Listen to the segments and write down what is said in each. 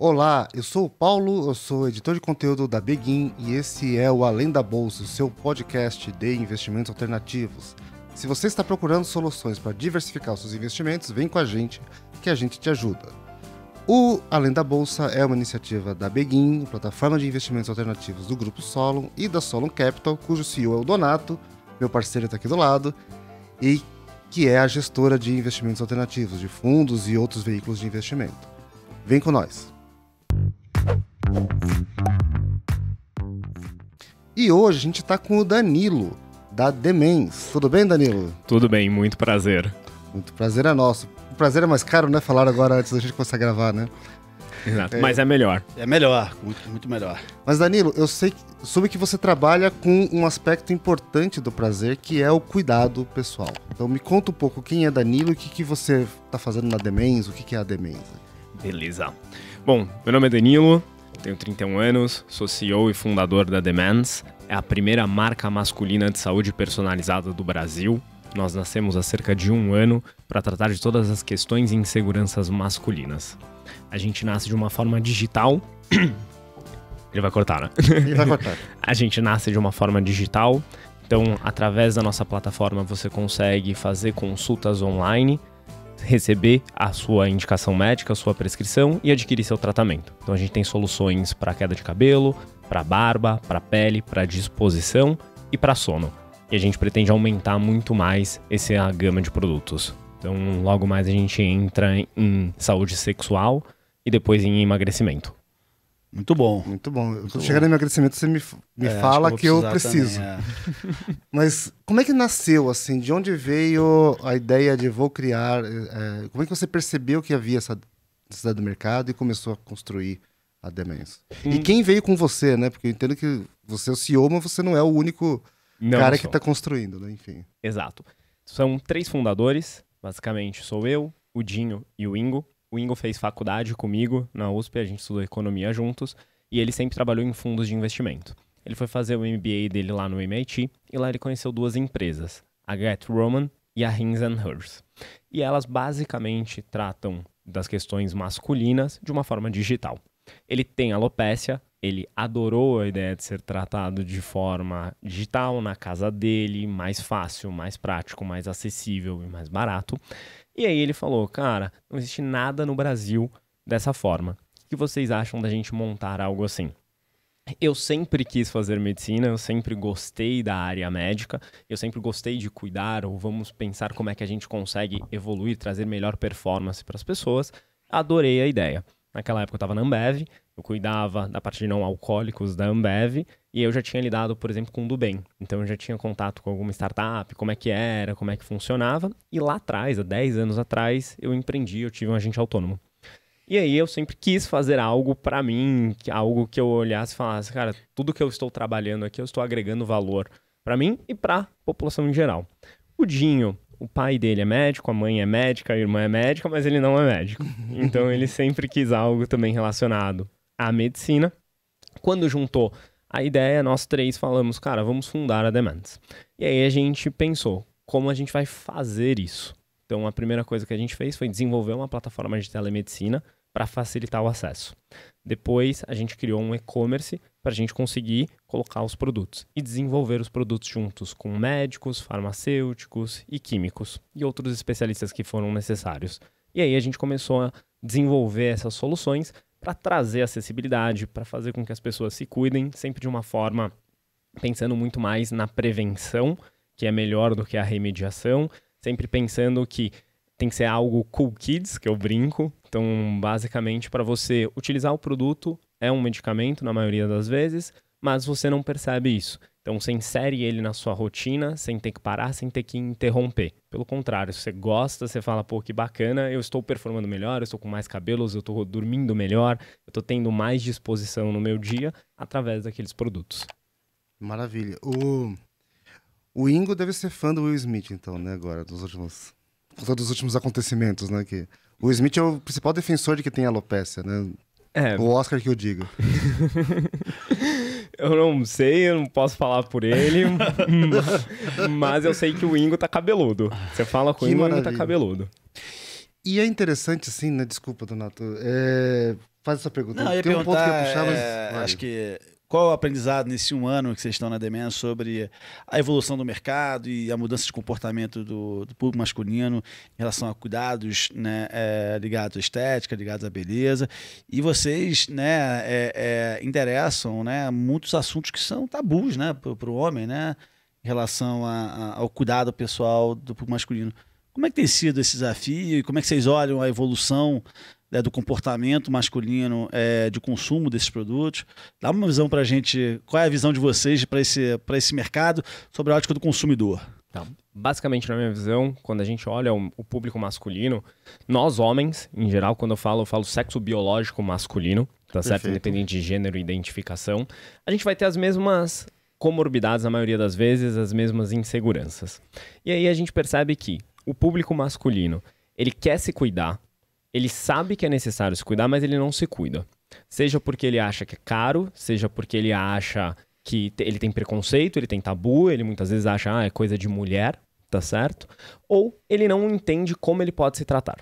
Olá, eu sou o Paulo, eu sou editor de conteúdo da Begin e esse é o Além da Bolsa, o seu podcast de investimentos alternativos. Se você está procurando soluções para diversificar os seus investimentos, vem com a gente que a gente te ajuda. O Além da Bolsa é uma iniciativa da Begin, plataforma de investimentos alternativos do Grupo Solon e da Solon Capital, cujo CEO é o Donato, meu parceiro está aqui do lado, e que é a gestora de investimentos alternativos, de fundos e outros veículos de investimento. Vem com nós! E hoje a gente está com o Danilo, da Demens. Tudo bem, Danilo? Tudo bem, muito prazer. Muito prazer é nosso. O prazer é mais caro, né? Falar agora antes da gente começar a gravar, né? Exato, é, mas é melhor. É melhor, muito, muito melhor. Mas Danilo, eu sei que, soube que você trabalha com um aspecto importante do prazer, que é o cuidado pessoal. Então me conta um pouco quem é Danilo e o que, que você está fazendo na Demens, o que, que é a Demens. Beleza. Bom, meu nome é Danilo, tenho 31 anos, sou CEO e fundador da Demands. É a primeira marca masculina de saúde personalizada do Brasil. Nós nascemos há cerca de um ano para tratar de todas as questões e inseguranças masculinas. A gente nasce de uma forma digital. Ele vai cortar, né? Ele vai cortar. a gente nasce de uma forma digital. Então, através da nossa plataforma, você consegue fazer consultas online receber a sua indicação médica, a sua prescrição e adquirir seu tratamento. Então a gente tem soluções para queda de cabelo, para barba, para pele, para disposição e para sono. E a gente pretende aumentar muito mais essa gama de produtos. Então logo mais a gente entra em saúde sexual e depois em emagrecimento. Muito bom. Muito bom. chegando no meu agradecimento, você me, me é, fala que eu, que eu preciso. Também, é. Mas como é que nasceu, assim? De onde veio a ideia de vou criar? É, como é que você percebeu que havia essa necessidade do mercado e começou a construir a Demens? Hum. E quem veio com você, né? Porque eu entendo que você é o CEO, mas você não é o único não cara que está construindo, né? Enfim. Exato. São três fundadores, basicamente. Sou eu, o Dinho e o Ingo o Ingo fez faculdade comigo na USP, a gente estudou economia juntos, e ele sempre trabalhou em fundos de investimento. Ele foi fazer o MBA dele lá no MIT, e lá ele conheceu duas empresas, a Get Roman e a Hins Hers. E elas basicamente tratam das questões masculinas de uma forma digital. Ele tem alopecia, ele adorou a ideia de ser tratado de forma digital na casa dele, mais fácil, mais prático, mais acessível e mais barato. E aí ele falou: Cara, não existe nada no Brasil dessa forma. O que vocês acham da gente montar algo assim? Eu sempre quis fazer medicina, eu sempre gostei da área médica, eu sempre gostei de cuidar, ou vamos pensar como é que a gente consegue evoluir, trazer melhor performance para as pessoas. Adorei a ideia. Naquela época eu estava na Ambev, eu cuidava da parte de não alcoólicos da Ambev, e eu já tinha lidado, por exemplo, com o DuBem Então eu já tinha contato com alguma startup, como é que era, como é que funcionava. E lá atrás, há 10 anos atrás, eu empreendi, eu tive um agente autônomo. E aí eu sempre quis fazer algo para mim, algo que eu olhasse e falasse, cara, tudo que eu estou trabalhando aqui, eu estou agregando valor para mim e para a população em geral. O Dinho, o pai dele é médico, a mãe é médica, a irmã é médica, mas ele não é médico. Então ele sempre quis algo também relacionado a medicina. Quando juntou a ideia, nós três falamos, cara, vamos fundar a Demands. E aí a gente pensou, como a gente vai fazer isso? Então a primeira coisa que a gente fez foi desenvolver uma plataforma de telemedicina para facilitar o acesso. Depois a gente criou um e-commerce para a gente conseguir colocar os produtos e desenvolver os produtos juntos com médicos, farmacêuticos e químicos e outros especialistas que foram necessários. E aí a gente começou a desenvolver essas soluções para trazer acessibilidade, para fazer com que as pessoas se cuidem, sempre de uma forma pensando muito mais na prevenção, que é melhor do que a remediação, sempre pensando que tem que ser algo cool kids, que eu brinco. Então, basicamente, para você utilizar o produto, é um medicamento na maioria das vezes, mas você não percebe isso. Então você insere ele na sua rotina sem ter que parar, sem ter que interromper. Pelo contrário, se você gosta, você fala, pô, que bacana, eu estou performando melhor, eu estou com mais cabelos, eu estou dormindo melhor, eu estou tendo mais disposição no meu dia através daqueles produtos. Maravilha. O, o Ingo deve ser fã do Will Smith, então, né, agora, dos últimos. Todos os últimos acontecimentos, né? Que... O Will Smith é o principal defensor de que tem alopecia, né? É. O Oscar que eu digo. Eu não sei, eu não posso falar por ele, mas eu sei que o Ingo tá cabeludo. Você fala com que o Ingo, maravilha. o Ingo tá cabeludo. E é interessante, assim, né? Desculpa, Donato. É... Faz essa pergunta. Não, eu ia Tem um ponto que eu puxar, mas... É... Acho que qual o aprendizado nesse um ano que vocês estão na Demen sobre a evolução do mercado e a mudança de comportamento do, do público masculino em relação a cuidados né, é, ligados à estética, ligados à beleza? E vocês né, é, é né, muitos assuntos que são tabus né, para o homem né, em relação a, a, ao cuidado pessoal do público masculino. Como é que tem sido esse desafio e como é que vocês olham a evolução né, do comportamento masculino é, de consumo desses produtos. Dá uma visão para a gente, qual é a visão de vocês para esse, esse mercado sobre a ótica do consumidor? Tá. Basicamente, na minha visão, quando a gente olha o, o público masculino, nós homens, em geral, quando eu falo, eu falo sexo biológico masculino, tá certo? Perfeito. Independente de gênero e identificação, a gente vai ter as mesmas comorbidades, na maioria das vezes, as mesmas inseguranças. E aí a gente percebe que o público masculino, ele quer se cuidar, ele sabe que é necessário se cuidar, mas ele não se cuida. Seja porque ele acha que é caro, seja porque ele acha que ele tem preconceito, ele tem tabu, ele muitas vezes acha, ah, é coisa de mulher, tá certo? Ou ele não entende como ele pode se tratar.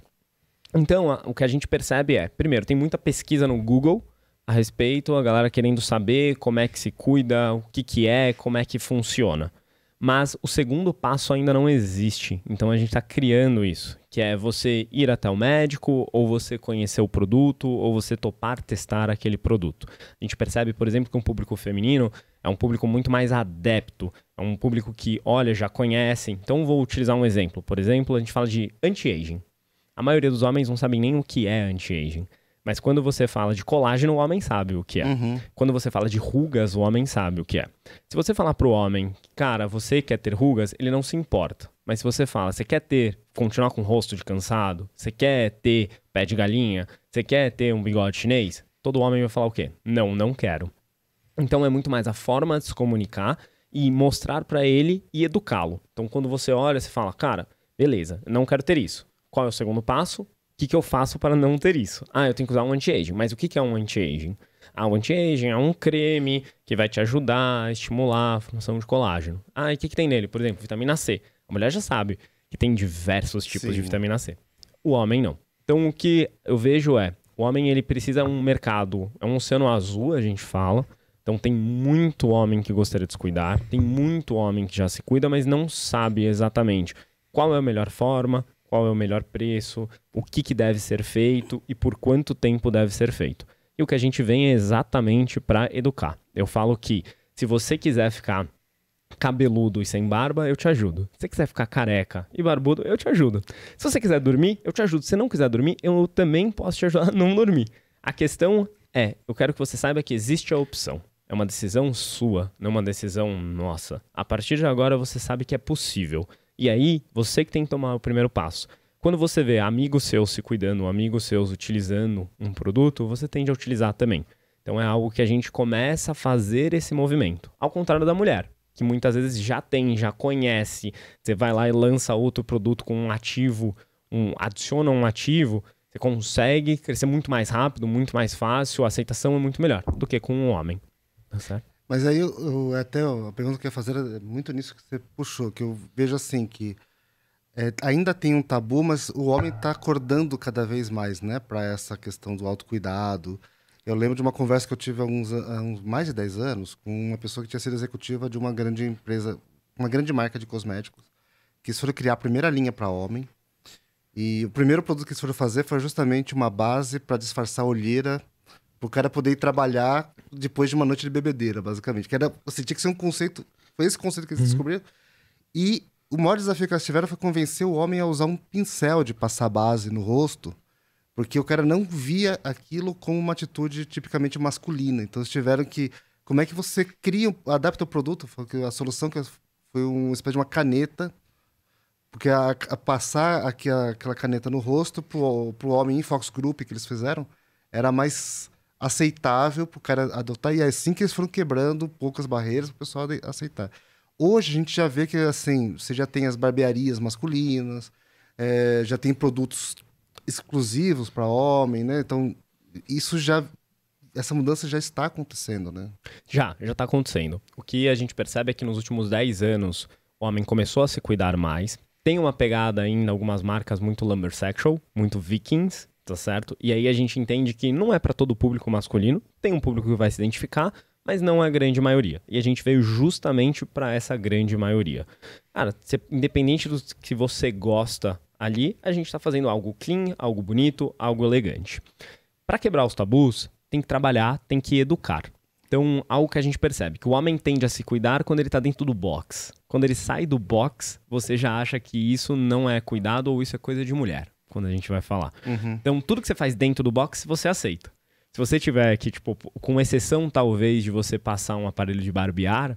Então, o que a gente percebe é, primeiro, tem muita pesquisa no Google a respeito, a galera querendo saber como é que se cuida, o que, que é, como é que funciona. Mas o segundo passo ainda não existe, então a gente está criando isso, que é você ir até o médico, ou você conhecer o produto, ou você topar testar aquele produto. A gente percebe, por exemplo, que um público feminino é um público muito mais adepto, é um público que, olha, já conhece. Então, vou utilizar um exemplo. Por exemplo, a gente fala de anti-aging. A maioria dos homens não sabe nem o que é anti-aging. Mas quando você fala de colágeno, o homem sabe o que é. Uhum. Quando você fala de rugas, o homem sabe o que é. Se você falar pro homem, cara, você quer ter rugas, ele não se importa. Mas se você fala, você quer ter, continuar com o rosto de cansado? Você quer ter pé de galinha? Você quer ter um bigode chinês? Todo homem vai falar o quê? Não, não quero. Então é muito mais a forma de se comunicar e mostrar para ele e educá-lo. Então quando você olha, você fala, cara, beleza, não quero ter isso. Qual é o segundo passo? O que, que eu faço para não ter isso? Ah, eu tenho que usar um anti-aging. Mas o que, que é um anti-aging? Ah, o anti-aging é um creme que vai te ajudar a estimular a formação de colágeno. Ah, e o que, que tem nele? Por exemplo, vitamina C. A mulher já sabe que tem diversos tipos Sim. de vitamina C. O homem não. Então o que eu vejo é, o homem ele precisa um mercado, é um oceano azul, a gente fala. Então tem muito homem que gostaria de se cuidar, tem muito homem que já se cuida, mas não sabe exatamente qual é a melhor forma, qual é o melhor preço, o que, que deve ser feito e por quanto tempo deve ser feito. E o que a gente vem é exatamente para educar. Eu falo que se você quiser ficar cabeludo e sem barba, eu te ajudo. Se você quiser ficar careca e barbudo, eu te ajudo. Se você quiser dormir, eu te ajudo. Se você não quiser dormir, eu também posso te ajudar a não dormir. A questão é, eu quero que você saiba que existe a opção. É uma decisão sua, não uma decisão nossa. A partir de agora você sabe que é possível. E aí, você que tem que tomar o primeiro passo. Quando você vê amigos seus se cuidando, amigos seus utilizando um produto, você tende a utilizar também. Então é algo que a gente começa a fazer esse movimento. Ao contrário da mulher que muitas vezes já tem, já conhece. Você vai lá e lança outro produto com um ativo, um, adiciona um ativo, você consegue crescer muito mais rápido, muito mais fácil, a aceitação é muito melhor do que com um homem. Tá certo? Mas aí, eu, eu, até a pergunta que eu ia fazer é muito nisso que você puxou, que eu vejo assim, que é, ainda tem um tabu, mas o homem está acordando cada vez mais, né, para essa questão do autocuidado, cuidado eu lembro de uma conversa que eu tive há uns, há uns mais de 10 anos com uma pessoa que tinha sido executiva de uma grande empresa, uma grande marca de cosméticos, que eles foram criar a primeira linha para homem. E o primeiro produto que eles foram fazer foi justamente uma base para disfarçar a olheira o cara poder ir trabalhar depois de uma noite de bebedeira, basicamente. Que era, assim, tinha que ser um conceito. Foi esse conceito que eles uhum. descobriram. E o maior desafio que eles tiveram foi convencer o homem a usar um pincel de passar base no rosto porque o cara não via aquilo como uma atitude tipicamente masculina. Então eles tiveram que. Como é que você cria, adapta o produto? A solução que foi uma espécie de uma caneta porque a, a passar aqui a, aquela caneta no rosto para o homem em Fox Group que eles fizeram era mais aceitável para o cara adotar. E é assim que eles foram quebrando poucas barreiras o pessoal aceitar. Hoje a gente já vê que, assim, você já tem as barbearias masculinas, é, já tem produtos exclusivos para homem, né? Então, isso já essa mudança já está acontecendo, né? Já, já está acontecendo. O que a gente percebe é que nos últimos 10 anos o homem começou a se cuidar mais. Tem uma pegada ainda, algumas marcas muito lumbersexual, muito vikings, tá certo? E aí a gente entende que não é para todo o público masculino, tem um público que vai se identificar, mas não é a grande maioria. E a gente veio justamente para essa grande maioria. Cara, independente do que você gosta Ali a gente está fazendo algo clean, algo bonito, algo elegante. Para quebrar os tabus, tem que trabalhar, tem que educar. Então, algo que a gente percebe, que o homem tende a se cuidar quando ele está dentro do box. Quando ele sai do box, você já acha que isso não é cuidado ou isso é coisa de mulher, quando a gente vai falar. Uhum. Então, tudo que você faz dentro do box, você aceita. Se você tiver que, tipo, com exceção talvez de você passar um aparelho de barbear,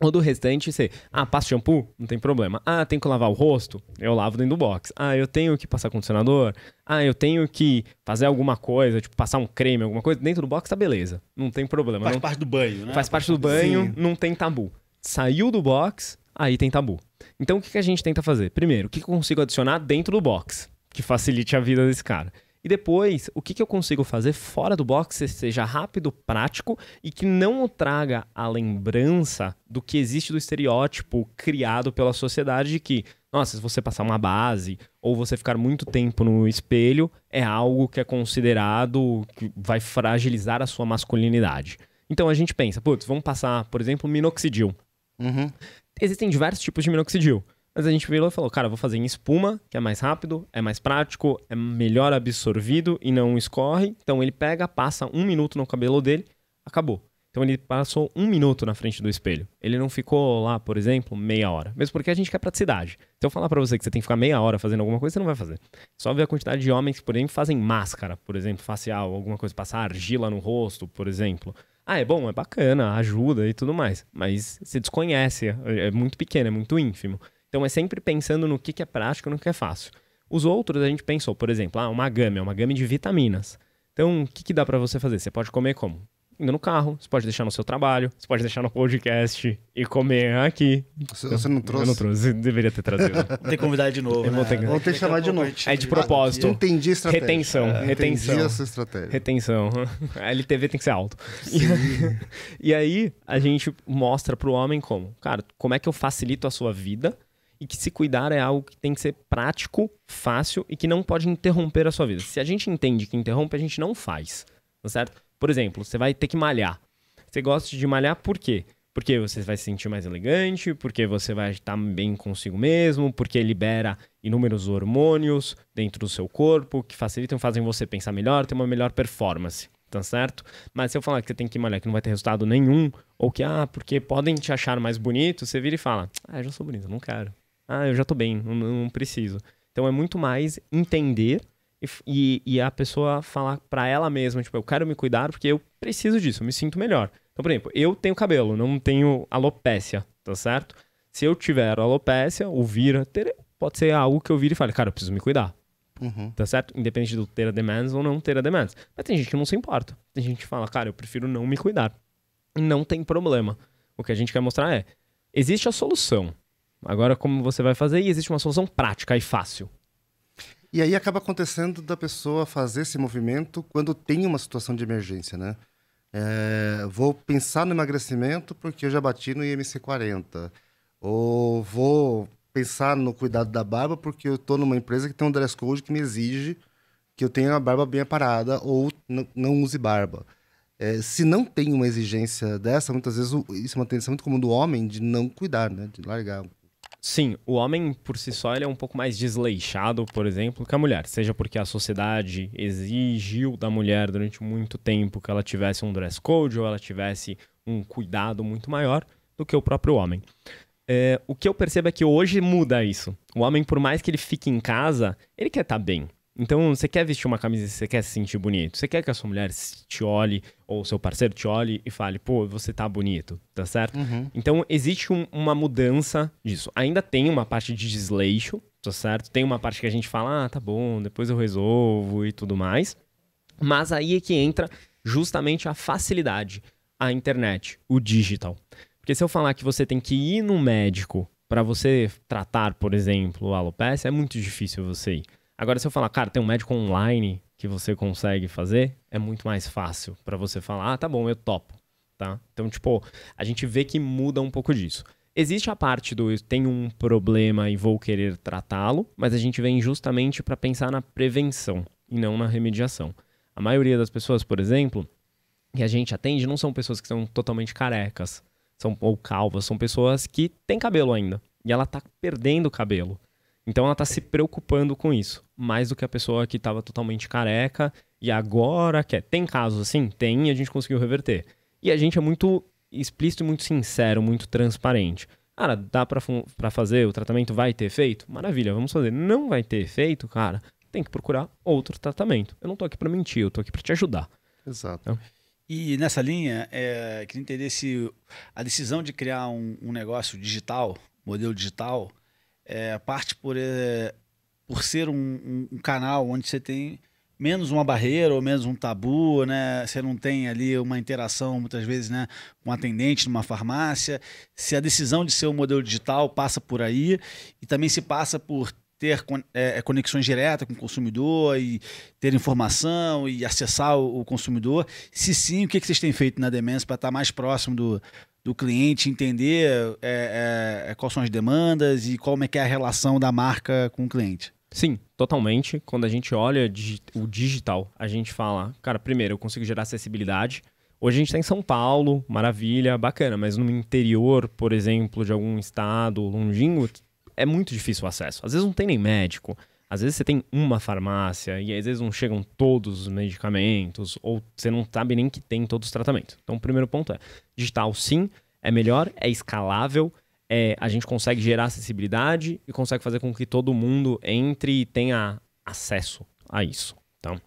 ou do restante ser, ah, passo shampoo? Não tem problema. Ah, tenho que lavar o rosto? Eu lavo dentro do box. Ah, eu tenho que passar condicionador? Ah, eu tenho que fazer alguma coisa, tipo passar um creme, alguma coisa? Dentro do box tá beleza. Não tem problema. Faz não... parte do banho, né? Faz parte do banho, Sim. não tem tabu. Saiu do box, aí tem tabu. Então o que, a gente tenta fazer? Primeiro, o que, que eu consigo adicionar dentro do box que facilite a vida desse cara? E depois, o que, que eu consigo fazer fora do boxe que seja rápido, prático e que não traga a lembrança do que existe do estereótipo criado pela sociedade de que, nossa, se você passar uma base ou você ficar muito tempo no espelho, é algo que é considerado que vai fragilizar a sua masculinidade. Então a gente pensa, putz, vamos passar, por exemplo, minoxidil. Uhum. Existem diversos tipos de minoxidil. Mas a gente virou e falou, cara, vou fazer em espuma, que é mais rápido, é mais prático, é melhor absorvido e não escorre. Então ele pega, passa um minuto no cabelo dele, acabou. Então ele passou um minuto na frente do espelho. Ele não ficou lá, por exemplo, meia hora. Mesmo porque a gente quer praticidade. Então eu falar para você que você tem que ficar meia hora fazendo alguma coisa, você não vai fazer. Só ver a quantidade de homens que, por exemplo, fazem máscara, por exemplo, facial, alguma coisa, passar argila no rosto, por exemplo. Ah, é bom, é bacana, ajuda e tudo mais. Mas você desconhece, é, é muito pequeno, é muito ínfimo. Então é sempre pensando no que, que é prático e no que é fácil. Os outros a gente pensou, por exemplo, ah, uma gama, é uma gama de vitaminas. Então o que, que dá para você fazer? Você pode comer como? Indo no carro, você pode deixar no seu trabalho, você pode deixar no podcast e comer aqui. Você, você não trouxe? Eu não trouxe, deveria ter trazido. Vou ter convidado de novo. Né? Ter... Vou ter que chamar de noite. É de propósito. entendi a estratégia. Retenção, é, retenção. Entendi essa estratégia. Retenção. A LTV tem que ser alto. E, e aí a gente mostra pro homem como, cara, como é que eu facilito a sua vida e que se cuidar é algo que tem que ser prático, fácil e que não pode interromper a sua vida. Se a gente entende que interrompe, a gente não faz, tá certo? Por exemplo, você vai ter que malhar. Você gosta de malhar por quê? Porque você vai se sentir mais elegante, porque você vai estar bem consigo mesmo, porque libera inúmeros hormônios dentro do seu corpo que facilitam, fazem você pensar melhor, ter uma melhor performance tá certo? Mas se eu falar que você tem que malhar, que não vai ter resultado nenhum, ou que, ah, porque podem te achar mais bonito, você vira e fala, ah, eu já sou bonito, não quero. Ah, eu já tô bem, não, não preciso. Então é muito mais entender e, e a pessoa falar para ela mesma, tipo, eu quero me cuidar porque eu preciso disso, eu me sinto melhor. Então, por exemplo, eu tenho cabelo, não tenho alopécia, tá certo? Se eu tiver alopécia, ou vira, pode ser algo que eu vire e fale, cara, eu preciso me cuidar. Uhum. Tá certo? Independente do ter a demands ou não ter a demands. Mas tem gente que não se importa. Tem gente que fala, cara, eu prefiro não me cuidar. Não tem problema. O que a gente quer mostrar é: existe a solução. Agora, como você vai fazer? E existe uma solução prática e fácil. E aí acaba acontecendo da pessoa fazer esse movimento quando tem uma situação de emergência, né? É, vou pensar no emagrecimento porque eu já bati no IMC 40. Ou vou pensar no cuidado da barba porque eu estou numa empresa que tem um dress code que me exige que eu tenha a barba bem aparada ou não use barba. É, se não tem uma exigência dessa, muitas vezes isso é uma tendência muito comum do homem de não cuidar, né? De largar Sim, o homem por si só ele é um pouco mais desleixado, por exemplo, que a mulher. Seja porque a sociedade exigiu da mulher durante muito tempo que ela tivesse um dress code ou ela tivesse um cuidado muito maior do que o próprio homem. É, o que eu percebo é que hoje muda isso. O homem, por mais que ele fique em casa, ele quer estar tá bem. Então, você quer vestir uma camisa, você quer se sentir bonito, você quer que a sua mulher te olhe ou seu parceiro te olhe e fale, pô, você tá bonito, tá certo? Uhum. Então, existe um, uma mudança disso. Ainda tem uma parte de desleixo, tá certo? Tem uma parte que a gente fala, ah, tá bom, depois eu resolvo e tudo mais. Mas aí é que entra justamente a facilidade, a internet, o digital. Porque se eu falar que você tem que ir no médico para você tratar, por exemplo, a alopecia, é muito difícil você ir. Agora, se eu falar, cara, tem um médico online que você consegue fazer, é muito mais fácil para você falar, ah, tá bom, eu topo, tá? Então, tipo, a gente vê que muda um pouco disso. Existe a parte do tem um problema e vou querer tratá-lo, mas a gente vem justamente para pensar na prevenção e não na remediação. A maioria das pessoas, por exemplo, que a gente atende não são pessoas que são totalmente carecas, são ou calvas, são pessoas que têm cabelo ainda. E ela tá perdendo cabelo. Então ela está se preocupando com isso, mais do que a pessoa que estava totalmente careca e agora quer. Tem casos assim? Tem e a gente conseguiu reverter. E a gente é muito explícito e muito sincero, muito transparente. Cara, dá para fazer, o tratamento vai ter efeito? Maravilha, vamos fazer. Não vai ter efeito, cara, tem que procurar outro tratamento. Eu não tô aqui para mentir, eu tô aqui para te ajudar. Exato. Então, e nessa linha, é, queria entender se a decisão de criar um, um negócio digital, modelo digital, é, parte por, é, por ser um, um, um, canal onde você tem menos uma barreira ou menos um tabu, né? Você não tem ali uma interação muitas vezes, né, com um atendente numa farmácia. Se a decisão de ser um modelo digital passa por aí e também se passa por ter é, é, conexões diretas com o consumidor e ter informação e acessar o, o consumidor. Se sim, o que, que vocês têm feito na Demência para estar tá mais próximo do, do cliente, entender é, é, é, quais são as demandas e como é que é a relação da marca com o cliente. Sim, totalmente. Quando a gente olha o digital, a gente fala, cara, primeiro, eu consigo gerar acessibilidade. Hoje a gente está em São Paulo, maravilha, bacana, mas no interior, por exemplo, de algum estado longínquo, é muito difícil o acesso. Às vezes não tem nem médico. Às vezes você tem uma farmácia e às vezes não chegam todos os medicamentos ou você não sabe nem que tem todos os tratamentos. Então, o primeiro ponto é: digital sim, é melhor, é escalável, é, a gente consegue gerar acessibilidade e consegue fazer com que todo mundo entre e tenha acesso a isso. Então,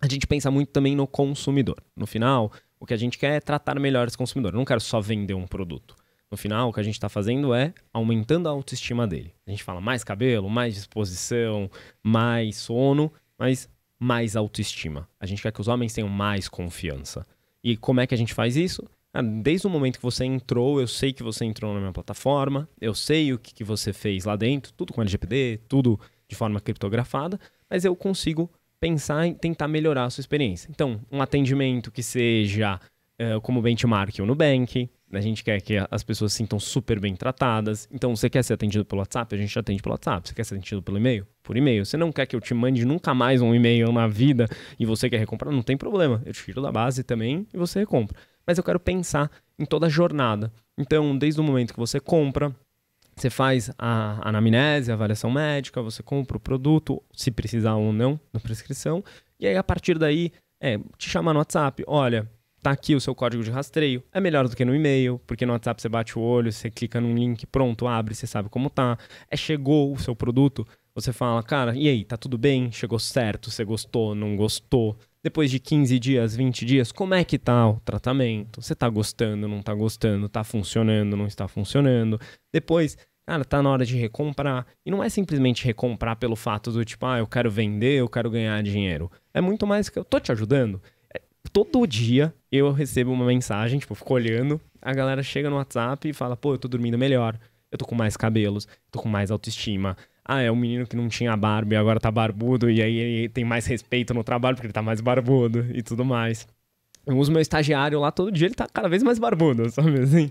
a gente pensa muito também no consumidor. No final, o que a gente quer é tratar melhor esse consumidor. Eu não quero só vender um produto. No final, o que a gente está fazendo é aumentando a autoestima dele. A gente fala mais cabelo, mais disposição, mais sono, mas mais autoestima. A gente quer que os homens tenham mais confiança. E como é que a gente faz isso? Ah, desde o momento que você entrou, eu sei que você entrou na minha plataforma, eu sei o que, que você fez lá dentro, tudo com LGPD, tudo de forma criptografada, mas eu consigo pensar em tentar melhorar a sua experiência. Então, um atendimento que seja uh, como benchmark no Nubank, a gente quer que as pessoas se sintam super bem tratadas. Então, você quer ser atendido pelo WhatsApp? A gente atende pelo WhatsApp. Você quer ser atendido pelo e-mail? Por e-mail. Você não quer que eu te mande nunca mais um e-mail na vida e você quer recomprar? Não tem problema. Eu te tiro da base também e você recompra. Mas eu quero pensar em toda a jornada. Então, desde o momento que você compra, você faz a anamnese, a avaliação médica, você compra o produto, se precisar ou não, na prescrição. E aí, a partir daí, é, te chamar no WhatsApp. Olha, tá aqui o seu código de rastreio. É melhor do que no e-mail, porque no WhatsApp você bate o olho, você clica num link, pronto, abre, você sabe como tá. É chegou o seu produto, você fala, cara, e aí, tá tudo bem? Chegou certo? Você gostou? Não gostou? Depois de 15 dias, 20 dias, como é que tá o tratamento? Você tá gostando, não tá gostando? Tá funcionando, não está funcionando? Depois, cara, tá na hora de recomprar. E não é simplesmente recomprar pelo fato do tipo, ah, eu quero vender, eu quero ganhar dinheiro. É muito mais que eu tô te ajudando todo dia eu recebo uma mensagem, tipo, eu fico olhando, a galera chega no WhatsApp e fala, pô, eu tô dormindo melhor, eu tô com mais cabelos, tô com mais autoestima. Ah, é um menino que não tinha barba e agora tá barbudo, e aí ele tem mais respeito no trabalho porque ele tá mais barbudo e tudo mais. Eu uso meu estagiário lá todo dia, ele tá cada vez mais barbudo, sabe assim?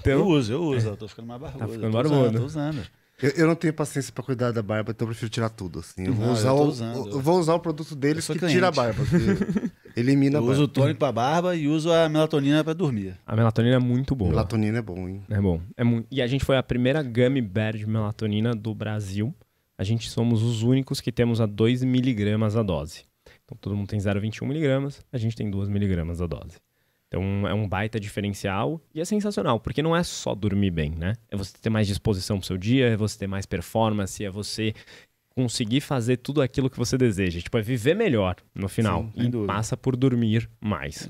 Então, eu uso, eu uso, eu tô ficando mais tá barbudo. Tá ficando barbudo. Usando, tô usando. Eu, eu, não tenho paciência para cuidar da barba, então eu prefiro tirar tudo, assim. Eu vou, não, usar, eu o, eu vou usar o produto deles que cliente. tira a barba. Elimina a barba. uso o tônico pra barba e uso a melatonina para dormir. A melatonina é muito boa. Melatonina é bom, hein? É bom. É mu... E a gente foi a primeira gummy bear de melatonina do Brasil. A gente somos os únicos que temos a 2 miligramas a dose. Então todo mundo tem 0,21 miligramas, a gente tem 2 miligramas a dose. Então é um baita diferencial e é sensacional, porque não é só dormir bem, né? É você ter mais disposição pro seu dia, é você ter mais performance, é você conseguir fazer tudo aquilo que você deseja. Tipo, é viver melhor no final. Sim, e passa por dormir mais.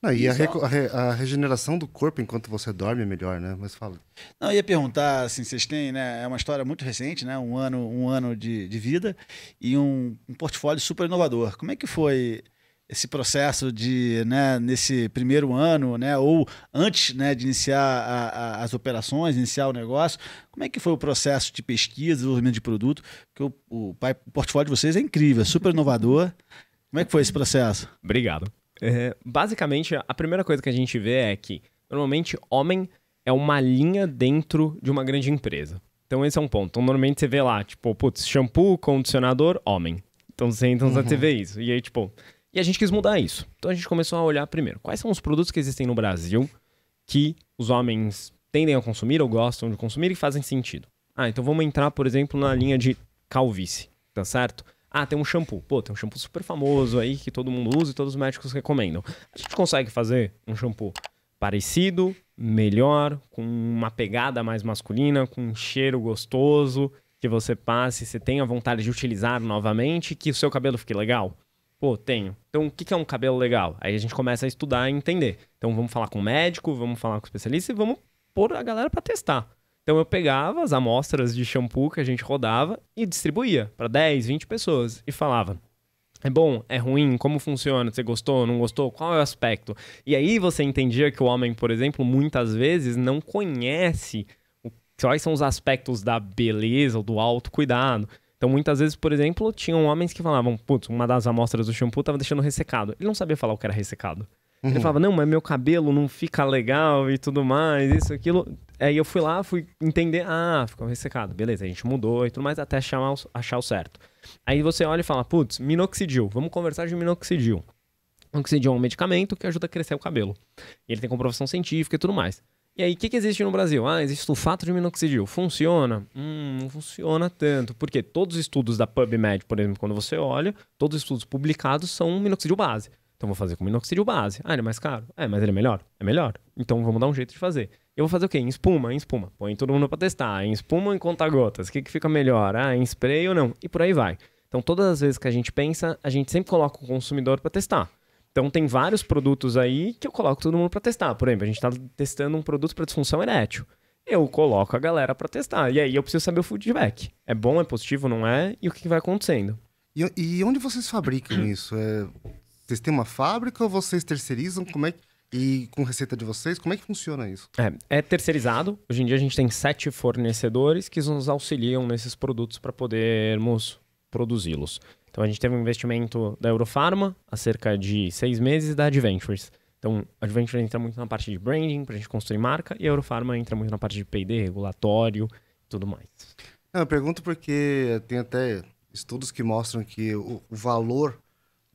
Não, e, é a, re- a, regeneração do corpo enquanto você dorme é melhor, né? Mas fala. Não, ia perguntar, assim, vocês têm, né? É uma história muito recente, né? Um ano, um ano de, de vida e um, um portfólio super inovador. Como é que foi esse processo de, né, nesse primeiro ano, né, ou antes, né, de iniciar a, a, as operações, iniciar o negócio, como é que foi o processo de pesquisa, desenvolvimento de produto? Porque o, o, o portfólio de vocês é incrível, é super inovador. Como é que foi esse processo? Obrigado. É, basicamente, a primeira coisa que a gente vê é que, normalmente, homem é uma linha dentro de uma grande empresa. Então, esse é um ponto. Então, normalmente, você vê lá, tipo, putz, shampoo, condicionador, homem. Então, você, então, uhum. você isso. E aí, tipo, e a gente quis mudar isso. Então a gente começou a olhar primeiro quais são os produtos que existem no Brasil que os homens tendem a consumir ou gostam de consumir e fazem sentido. Ah, então vamos entrar, por exemplo, na linha de calvície, tá certo? Ah, tem um shampoo. Pô, tem um shampoo super famoso aí que todo mundo usa e todos os médicos recomendam. A gente consegue fazer um shampoo parecido, melhor, com uma pegada mais masculina, com um cheiro gostoso, que você passe, você tenha vontade de utilizar novamente, que o seu cabelo fique legal. Pô, tenho. Então, o que é um cabelo legal? Aí a gente começa a estudar e entender. Então, vamos falar com o médico, vamos falar com o especialista e vamos pôr a galera para testar. Então, eu pegava as amostras de shampoo que a gente rodava e distribuía para 10, 20 pessoas e falava: é bom? É ruim? Como funciona? Você gostou? Não gostou? Qual é o aspecto? E aí você entendia que o homem, por exemplo, muitas vezes não conhece quais são os aspectos da beleza ou do autocuidado. Então, muitas vezes, por exemplo, tinham homens que falavam, putz, uma das amostras do shampoo tava deixando ressecado. Ele não sabia falar o que era ressecado. Uhum. Ele falava, não, mas meu cabelo não fica legal e tudo mais, isso, aquilo. Aí eu fui lá, fui entender, ah, ficou ressecado. Beleza, a gente mudou e tudo mais, até chamar, achar o certo. Aí você olha e fala, putz, minoxidil, vamos conversar de minoxidil. Minoxidil é um medicamento que ajuda a crescer o cabelo. E ele tem comprovação científica e tudo mais. E aí, o que, que, existe no Brasil? Ah, existe sulfato de minoxidil. Funciona? Hum, não funciona tanto. Porque todos os estudos da PubMed, por exemplo, quando você olha, todos os estudos publicados são minoxidil base. Então, vou fazer com minoxidil base. Ah, ele é mais caro? É, mas ele é melhor? É melhor. Então, vamos dar um jeito de fazer. Eu vou fazer o quê? Em espuma, em espuma. Põe todo mundo para testar. Em espuma ou em conta-gotas? O que, que fica melhor? Ah, em spray ou não? E por aí vai. Então, todas as vezes que a gente pensa, a gente sempre coloca o consumidor para testar. Então tem vários produtos aí que eu coloco todo mundo para testar. Por exemplo, a gente está testando um produto para disfunção erétil. Eu coloco a galera para testar. E aí eu preciso saber o feedback. É bom, é positivo, não é? E o que vai acontecendo. E, e onde vocês fabricam isso? É, vocês têm uma fábrica ou vocês terceirizam? Como é que, e com receita de vocês, como é que funciona isso? É, é terceirizado. Hoje em dia a gente tem sete fornecedores que nos auxiliam nesses produtos para podermos produzi-los. Então a gente teve um investimento da Eurofarma há cerca de seis meses da Adventures. Então, a Adventure entra muito na parte de branding, para a gente construir marca, e a Eurofarma entra muito na parte de PD, regulatório e tudo mais. Eu pergunto porque tem até estudos que mostram que o valor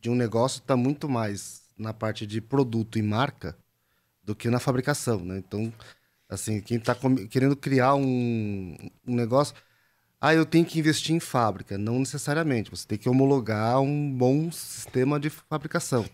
de um negócio está muito mais na parte de produto e marca do que na fabricação, né? Então, assim, quem está querendo criar um, um negócio ah, eu tenho que investir em fábrica. Não necessariamente. Você tem que homologar um bom sistema de fabricação.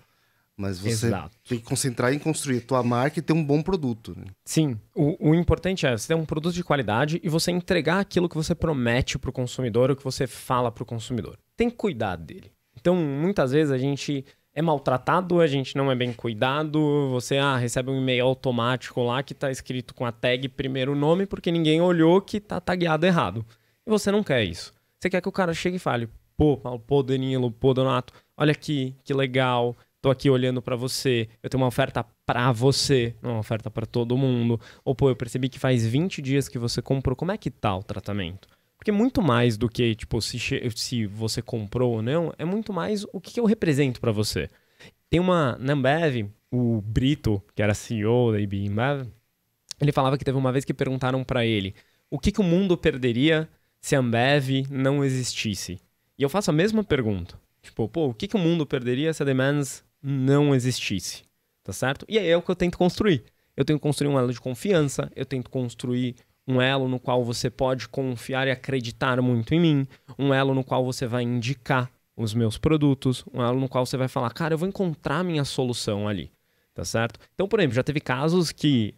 Mas você Exato. tem que concentrar em construir a tua marca e ter um bom produto. Né? Sim. O, o, importante é você ter um produto de qualidade e você entregar aquilo que você promete para o consumidor, o que você fala para o consumidor. Tem que cuidar dele. Então, muitas vezes a gente é maltratado, a gente não é bem cuidado, você ah, recebe um e-mail automático lá que está escrito com a tag primeiro nome porque ninguém olhou que está tagueado errado. E você não quer isso. Você quer que o cara chegue e fale: pô, Paulo, pô, Danilo, pô, Donato, olha aqui, que legal, tô aqui olhando para você, eu tenho uma oferta para você, não uma oferta para todo mundo. Ou pô, eu percebi que faz 20 dias que você comprou, como é que tá o tratamento? Porque muito mais do que, tipo, se, se você comprou ou não, é muito mais o que eu represento para você. Tem uma, Nambev, o Brito, que era CEO da IBM, ele falava que teve uma vez que perguntaram para ele o que, que o mundo perderia se a Ambev não existisse? E eu faço a mesma pergunta. Tipo, pô, o que, que o mundo perderia se a Demands não existisse? Tá certo? E aí é o que eu tento construir. Eu tento construir um elo de confiança, eu tento construir um elo no qual você pode confiar e acreditar muito em mim, um elo no qual você vai indicar os meus produtos, um elo no qual você vai falar, cara, eu vou encontrar minha solução ali, tá certo? Então, por exemplo, já teve casos que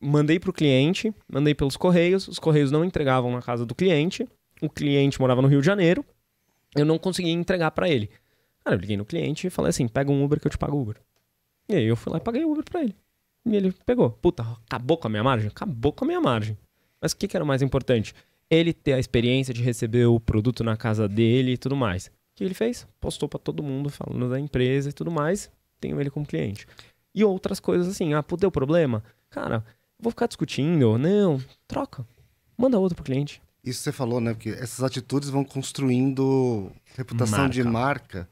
mandei para o cliente, mandei pelos correios, os correios não entregavam na casa do cliente, o cliente morava no Rio de Janeiro, eu não conseguia entregar para ele. Cara, eu liguei no cliente e falei assim: pega um Uber que eu te pago o Uber. E aí eu fui lá e paguei o Uber para ele. E ele pegou. Puta, acabou com a minha margem? Acabou com a minha margem. Mas o que, que era mais importante? Ele ter a experiência de receber o produto na casa dele e tudo mais. O que ele fez? Postou para todo mundo falando da empresa e tudo mais. Tenho ele como cliente. E outras coisas assim. Ah, pô, deu problema? cara, vou ficar discutindo, não, troca. Manda outro pro cliente. Isso você falou, né? Porque essas atitudes vão construindo reputação marca. de marca.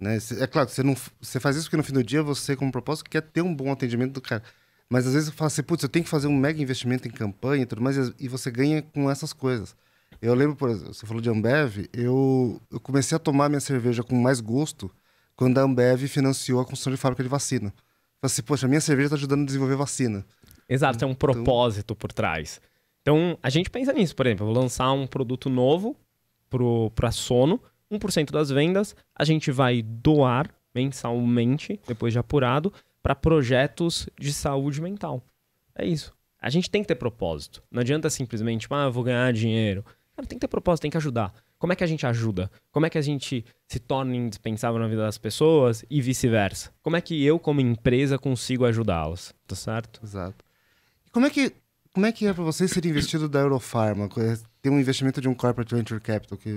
Né? É claro, você, não, você faz isso porque no fim do dia você, como propósito, quer ter um bom atendimento do cara. Mas às vezes você fala assim, putz, eu tenho que fazer um mega investimento em campanha e tudo mais, e você ganha com essas coisas. Eu lembro, por exemplo, você falou de Ambev, eu, eu comecei a tomar minha cerveja com mais gosto quando a Ambev financiou a construção de fábrica de vacina assim, poxa, a minha cerveja está ajudando a desenvolver vacina. Exato, tem um então propósito então... por trás. Então, a gente pensa nisso, por exemplo, eu vou lançar um produto novo para sono, 1% das vendas, a gente vai doar mensalmente, depois de apurado, para projetos de saúde mental. É isso. A gente tem que ter propósito. Não adianta simplesmente, ah, eu vou ganhar dinheiro. Cara, tem que ter propósito, tem que ajudar. Como é que a gente ajuda? Como é que a gente se torna indispensável na vida das pessoas e vice-versa? Como é que eu, como empresa, consigo ajudá-las? Tá certo? Exato. E como é que, como é, que é para você ser investido da Eurofarma? É, Tem um investimento de um corporate venture capital que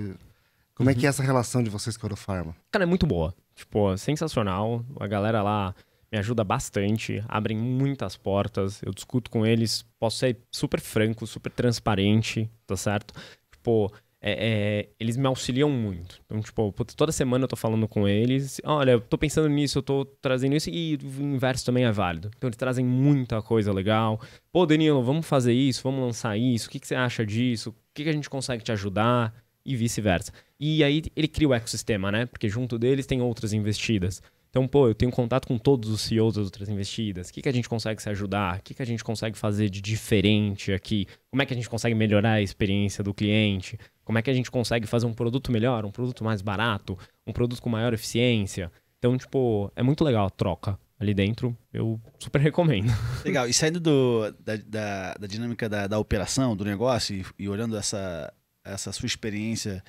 como uhum. é que é uhum. essa relação de vocês com a Eurofarma? Cara, é muito boa. Tipo, é sensacional. A galera lá me ajuda bastante, abrem muitas portas. Eu discuto com eles, posso ser super franco, super transparente, tá certo? Tipo, é, é, eles me auxiliam muito. Então, tipo, toda semana eu tô falando com eles. Olha, eu tô pensando nisso, eu tô trazendo isso. E o inverso também é válido. Então, eles trazem muita coisa legal. Pô, Danilo, vamos fazer isso, vamos lançar isso. O que, que você acha disso? O que, que a gente consegue te ajudar? E vice-versa. E aí, ele cria o ecossistema, né? Porque junto deles tem outras investidas. Então, pô, eu tenho contato com todos os CEOs das outras investidas. O que, que a gente consegue se ajudar? O que, que a gente consegue fazer de diferente aqui? Como é que a gente consegue melhorar a experiência do cliente? Como é que a gente consegue fazer um produto melhor, um produto mais barato, um produto com maior eficiência? Então, tipo, é muito legal a troca ali dentro. Eu super recomendo. Legal. E saindo do, da, da, da dinâmica da, da, operação, do negócio, e, e olhando essa, essa sua experiência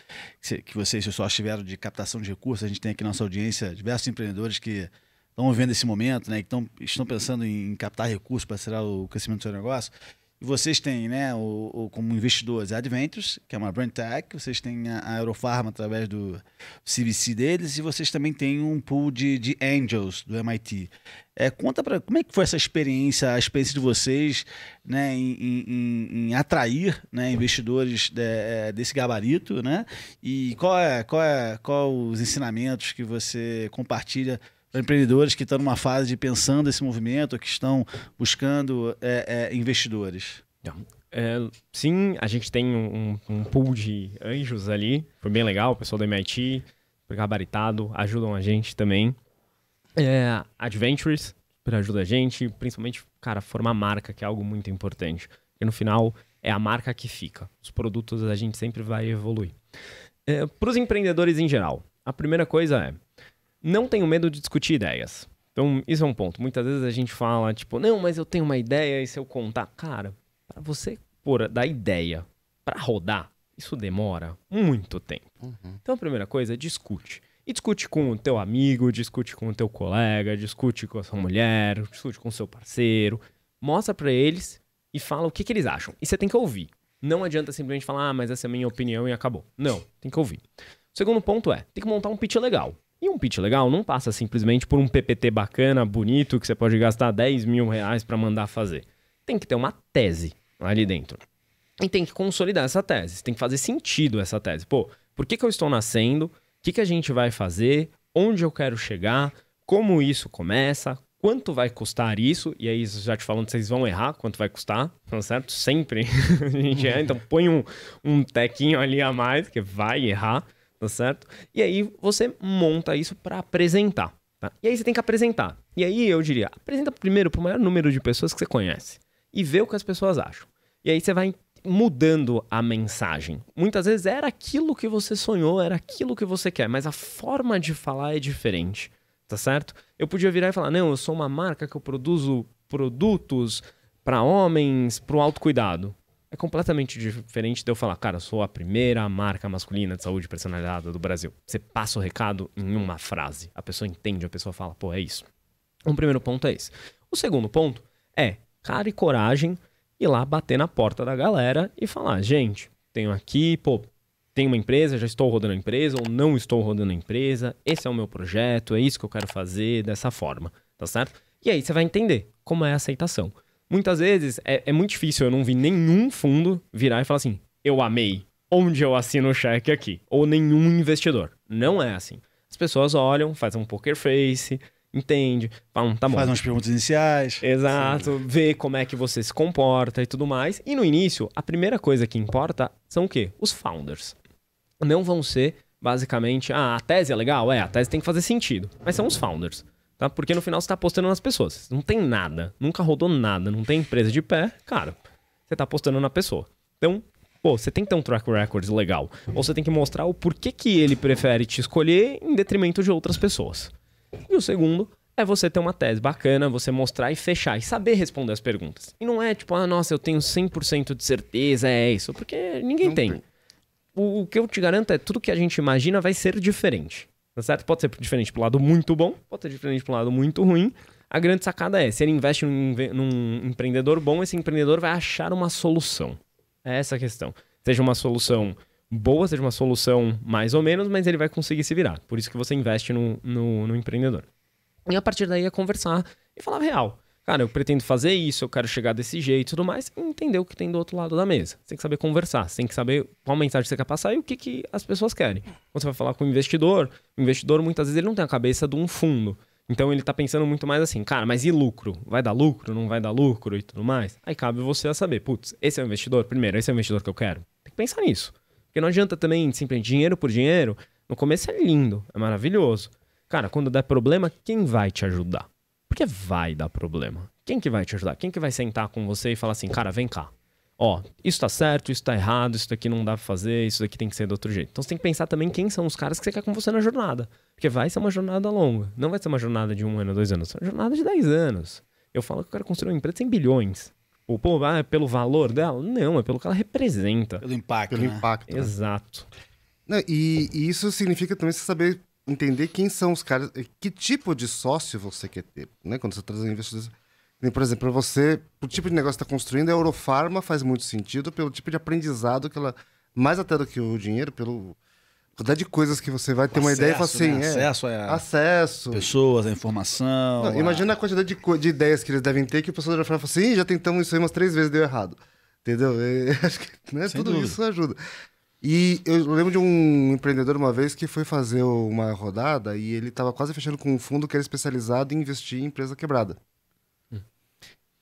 que vocês só tiveram de captação de recursos, a gente tem aqui na nossa audiência diversos empreendedores que estão vivendo esse momento, né, que tão, estão pensando em captar recursos para acelerar o crescimento do seu negócio. E vocês têm, né, o, o, como investidores, a Adventures, que é uma brand tech, vocês têm a, a através do CVC deles, e vocês também têm um pool de, de angels do MIT. É, conta para como é que foi essa experiência, a experiência de vocês né, em, em, em atrair né, investidores de, é, desse gabarito, né? E qual é, qual é, qual os ensinamentos que você compartilha empreendedores que estão numa fase de pensando esse movimento, que estão buscando é, é, investidores? É, sim, a gente tem um, um, pool de anjos ali, foi bem legal, o pessoal do MIT, foi gabaritado, ajudam a gente também. É, Adventures ajuda a gente, principalmente, cara, formar marca, que é algo muito importante. Porque no final é a marca que fica. Os produtos a gente sempre vai evoluir. É, Para os empreendedores em geral, a primeira coisa é não tenho medo de discutir ideias. Então, isso é um ponto. Muitas vezes a gente fala, tipo, não, mas eu tenho uma ideia e se eu contar. Cara, para você pôr da ideia para rodar, isso demora muito tempo. Uhum. Então, a primeira coisa é discute. E discute com o teu amigo, discute com o teu colega, discute com a sua mulher, discute com o seu parceiro. Mostra para eles e fala o que, que eles acham. E você tem que ouvir. Não adianta simplesmente falar, ah, mas essa é a minha opinião e acabou. Não, tem que ouvir. O segundo ponto é, tem que montar um pitch legal. E um pitch legal não passa simplesmente por um PPT bacana, bonito, que você pode gastar 10 mil reais para mandar fazer. Tem que ter uma tese ali dentro. E tem que consolidar essa tese. Tem que fazer sentido essa tese. Pô, por que, que eu estou nascendo? O que, que a gente vai fazer? Onde eu quero chegar? Como isso começa? Quanto vai custar isso? E aí, já te falando, vocês vão errar quanto vai custar, tá certo? Sempre a gente erra. Então, põe um, um tequinho ali a mais, que vai errar tá certo? E aí você monta isso para apresentar. Tá? E aí você tem que apresentar. E aí eu diria, apresenta primeiro para o maior número de pessoas que você conhece e vê o que as pessoas acham. E aí você vai mudando a mensagem. Muitas vezes era aquilo que você sonhou, era aquilo que você quer, mas a forma de falar é diferente, tá certo? Eu podia virar e falar: "Não, eu sou uma marca que eu produzo produtos para homens, para o autocuidado". É completamente diferente de eu falar, cara, eu sou a primeira marca masculina de saúde personalizada do Brasil. Você passa o recado em uma frase. A pessoa entende, a pessoa fala, pô, é isso. Um primeiro ponto é esse. O segundo ponto é cara e coragem ir lá bater na porta da galera e falar, gente, tenho aqui, pô, tenho uma empresa, já estou rodando a empresa ou não estou rodando a empresa, esse é o meu projeto, é isso que eu quero fazer dessa forma, tá certo? E aí você vai entender como é a aceitação. Muitas vezes é, é muito difícil, eu não vi nenhum fundo virar e falar assim, eu amei, onde eu assino o cheque aqui? Ou nenhum investidor. Não é assim. As pessoas olham, fazem um poker face, entende, falam, tá bom. Faz umas perguntas iniciais. Exato, Sim. vê como é que você se comporta e tudo mais. E no início, a primeira coisa que importa são o quê? Os founders. Não vão ser basicamente, ah, a tese é legal? É, a tese tem que fazer sentido. Mas são os founders. Tá? Porque no final você está apostando nas pessoas. Não tem nada. Nunca rodou nada. Não tem empresa de pé. Cara, você está apostando na pessoa. Então, pô, você tem que ter um track record legal. Ou você tem que mostrar o porquê que ele prefere te escolher em detrimento de outras pessoas. E o segundo é você ter uma tese bacana, você mostrar e fechar, e saber responder as perguntas. E não é tipo, ah, nossa, eu tenho 100% de certeza, é isso. Porque ninguém tem. tem. O, o que eu te garanto é tudo que a gente imagina vai ser diferente. Tá certo? Pode ser diferente para lado muito bom, pode ser diferente para lado muito ruim. A grande sacada é, se ele investe num, num empreendedor bom, esse empreendedor vai achar uma solução. É essa a questão. Seja uma solução boa, seja uma solução mais ou menos, mas ele vai conseguir se virar. Por isso que você investe no, no, no empreendedor. E a partir daí é conversar e falar real cara, eu pretendo fazer isso, eu quero chegar desse jeito e tudo mais, entender o que tem do outro lado da mesa. Você tem que saber conversar, você tem que saber qual mensagem você quer passar e o que, que as pessoas querem. Quando você vai falar com o um investidor, o investidor muitas vezes ele não tem a cabeça de um fundo. Então ele tá pensando muito mais assim, cara, mas e lucro? Vai dar lucro? Não vai dar lucro e tudo mais? Aí cabe você a saber, putz, esse é o investidor? Primeiro, esse é o investidor que eu quero. Tem que pensar nisso. Porque não adianta também simplesmente dinheiro por dinheiro. No começo é lindo, é maravilhoso. Cara, quando der problema, quem vai te ajudar? Porque vai dar problema. Quem que vai te ajudar? Quem que vai sentar com você e falar assim, cara, vem cá. Ó, isso tá certo, isso tá errado, isso daqui não dá pra fazer, isso daqui tem que ser do outro jeito. Então você tem que pensar também quem são os caras que você quer com você na jornada. Porque vai ser uma jornada longa. Não vai ser uma jornada de um ano, dois anos. É uma jornada de dez anos. Eu falo que eu quero construir uma empresa sem bilhões. O povo, ah, é pelo valor dela? Não, é pelo que ela representa. Pelo impacto. Pelo né? impacto. Né? Exato. Não, e, e, isso significa também você saber entender quem são os caras, eh, que tipo de sócio você quer ter, né? Quando você traz investidores. Por exemplo, para você, o tipo de negócio que está construindo, a Eurofarma faz muito sentido pelo tipo de aprendizado que ela. Mais até do que o dinheiro, pelo. Quantidade de coisas que você vai ter acesso, uma ideia e falar né? assim. Né? É, acesso, é, acesso. Pessoas, a informação. Não, a... Imagina a quantidade de, de, ideias que eles devem ter que o pessoal da Eurofarma fala assim: já tentamos isso aí umas três vezes, deu errado. Entendeu? E, acho que né, tudo dúvida. isso ajuda. E eu lembro de um empreendedor uma vez que foi fazer uma rodada e ele estava quase fechando com um fundo que era especializado em investir em empresa quebrada. Hum.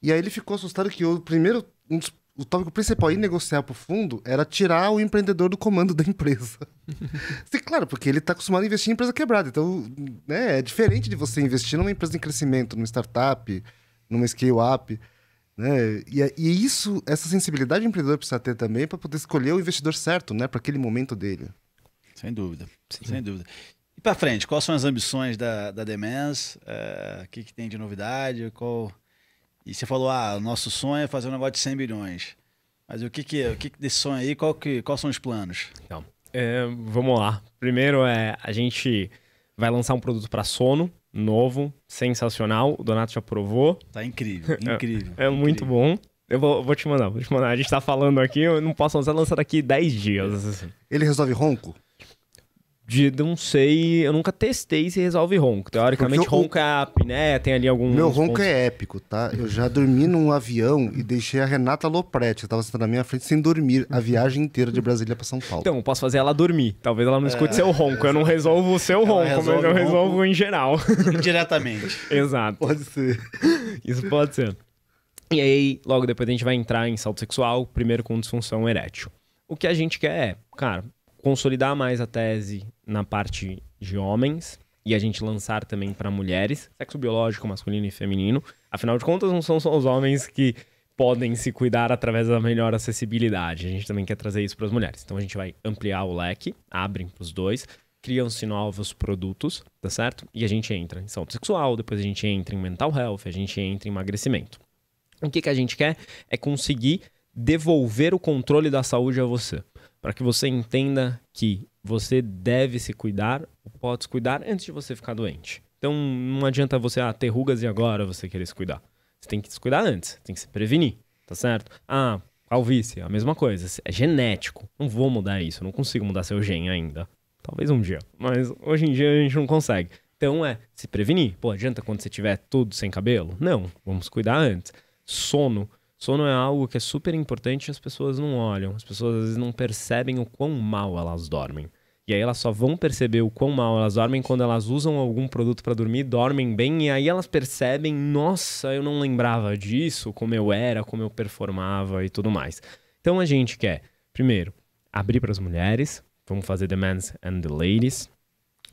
E aí ele ficou assustado que o primeiro, um dos, o tópico principal em negociar para o fundo era tirar o empreendedor do comando da empresa. Sim, claro, porque ele está acostumado a investir em empresa quebrada. Então, né, é diferente de você investir numa empresa em crescimento, numa startup, numa scale-up. Né? E, é, e é isso, essa sensibilidade o empreendedor precisa ter também para poder escolher o investidor certo né? para aquele momento dele. Sem dúvida, Sim. sem dúvida. E para frente, quais são as ambições da, da Demens? É, o uh, que, que tem de novidade? Qual... E você falou, ah, o nosso sonho é fazer um negócio de 100 bilhões. Mas o que que, o que, que desse sonho aí, qual que, quais são os planos? Então, é, vamos lá. Primeiro, é, a gente vai lançar um produto para sono, novo, sensacional. O Donato já provou. Tá incrível, é, incrível. é, é incrível. muito bom. Eu vou, vou, te mandar, vou te mandar. A gente tá falando aqui, eu não posso lançar, lançar daqui 10 dias. Ele resolve ronco? de não sei, eu nunca testei se resolve ronco. Teoricamente, eu, ronco é app, né? Tem ali algum. Meu ronco pontos... é épico, tá? Eu já dormi num avião e deixei a Renata Lopretti, que tava sentada na minha frente sem dormir a viagem inteira de Brasília para São Paulo. Então, eu posso fazer ela dormir. Talvez ela não escute é, seu ronco. Eu não resolvo o seu ronco, mas eu resolvo em geral. Indiretamente. Exato. Pode ser. Isso pode ser. E aí, logo depois a gente vai entrar em salto sexual, primeiro com disfunção erétil. O que a gente quer é, cara, consolidar mais a tese na parte de homens e a gente lançar também para mulheres, sexo biológico, masculino e feminino. Afinal de contas, não são só os homens que podem se cuidar através da melhor acessibilidade. A gente também quer trazer isso para as mulheres. Então a gente vai ampliar o leque, abrem para os dois, criam-se novos produtos, tá certo? E a gente entra em saúde sexual, depois a gente entra em mental health, a gente entra em emagrecimento. O que, que a gente quer é conseguir devolver o controle da saúde a você para que você entenda que você deve se cuidar, pode se cuidar antes de você ficar doente. Então não adianta você ah, ter rugas e agora você querer se cuidar. Você tem que se cuidar antes, tem que se prevenir, tá certo? Ah, calvície, a mesma coisa, é genético. Não vou mudar isso, não consigo mudar seu gene ainda. Talvez um dia, mas hoje em dia a gente não consegue. Então é se prevenir. Pô, adianta quando você tiver tudo sem cabelo? Não, vamos cuidar antes. Sono, Sono é algo que é super importante e as pessoas não olham. As pessoas às vezes não percebem o quão mal elas dormem. E aí elas só vão perceber o quão mal elas dormem quando elas usam algum produto para dormir, dormem bem e aí elas percebem, nossa, eu não lembrava disso, como eu era, como eu performava e tudo mais. Então a gente quer, primeiro, abrir para as mulheres, vamos fazer The Men's and the Ladies,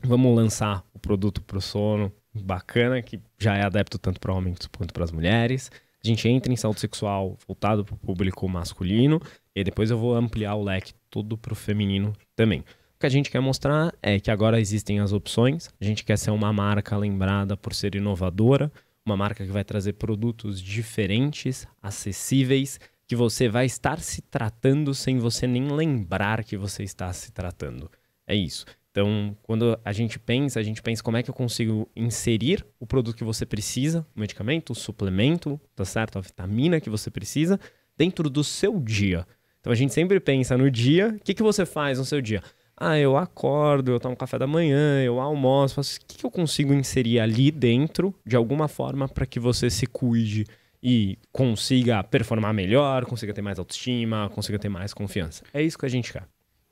vamos lançar o produto para o sono bacana que já é adepto tanto para homens quanto para as mulheres. A gente entra em saúde sexual voltado para o público masculino e depois eu vou ampliar o leque todo para o feminino também. O que a gente quer mostrar é que agora existem as opções, a gente quer ser uma marca lembrada por ser inovadora, uma marca que vai trazer produtos diferentes, acessíveis, que você vai estar se tratando sem você nem lembrar que você está se tratando. É isso. Então, quando a gente pensa, a gente pensa como é que eu consigo inserir o produto que você precisa, o medicamento, o suplemento, tá certo? A vitamina que você precisa dentro do seu dia. Então a gente sempre pensa no dia, o que, que você faz no seu dia? Ah, eu acordo, eu tomo café da manhã, eu almoço, faço, o que, que eu consigo inserir ali dentro de alguma forma para que você se cuide e consiga performar melhor, consiga ter mais autoestima, consiga ter mais confiança. É isso que a gente quer.